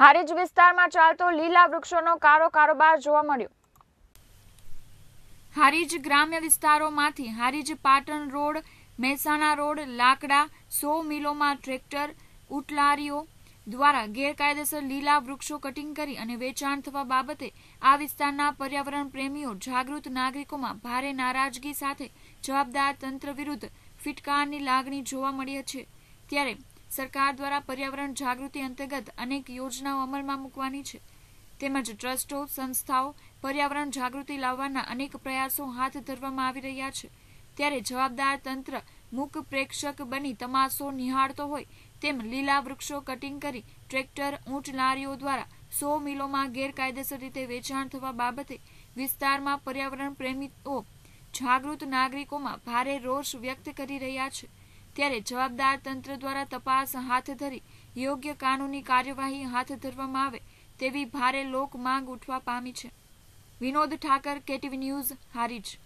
હારીજ વિસ્તારમાં ચાલતો લીલા વૃક્ષોનો કારો કારોબાર જોવા મળ્યો હારીજ ગ્રામ્ય વિસ્તારોમાંથી હારીજ પાટણ રોડ મહેસાણા રોડ લાકડા સો મિલોમાં ટ્રેક્ટર ઉટલારીઓ દ્વારા ગેરકાયદેસર લીલા વૃક્ષો કટિંગ કરી અને વેચાણ થવા બાબતે આ વિસ્તારના પર્યાવરણ પ્રેમીઓ જાગૃત નાગરિકોમાં ભારે નારાજગી સાથે જવાબદાર તંત્ર વિરુદ્ધ ફિટકારની લાગણી જોવા મળી છે ત્યારે સરકાર દ્વારા પર્યાવરણ જાગૃતિ અંતર્ગત અનેક યોજનાઓ અમલમાં મૂકવાની છે તેમજ ટ્રસ્ટો સંસ્થાઓ પર્યાવરણ જાગૃતિ લાવવાના અનેક પ્રયાસો હાથ ધરવામાં આવી રહ્યા છે ત્યારે જવાબદાર તંત્ર મૂક પ્રેક્ષક બની તમાશો નિહાળતો હોય તેમ લીલા વૃક્ષો કટિંગ કરી ટ્રેક્ટર ઊંટ લારીઓ દ્વારા સો મિલોમાં ગેરકાયદેસર રીતે વેચાણ થવા બાબતે વિસ્તારમાં પર્યાવરણ પ્રેમીઓ જાગૃત નાગરિકોમાં ભારે રોષ વ્યક્ત કરી રહ્યા છે ત્યારે જવાબદાર તંત્ર દ્વારા તપાસ હાથ ધરી યોગ્ય કાનૂની કાર્યવાહી હાથ ધરવામાં આવે તેવી ભારે લોક માંગ ઉઠવા પામી છે વિનોદ ઠાકર કેટીવી ન્યૂઝ હારીજ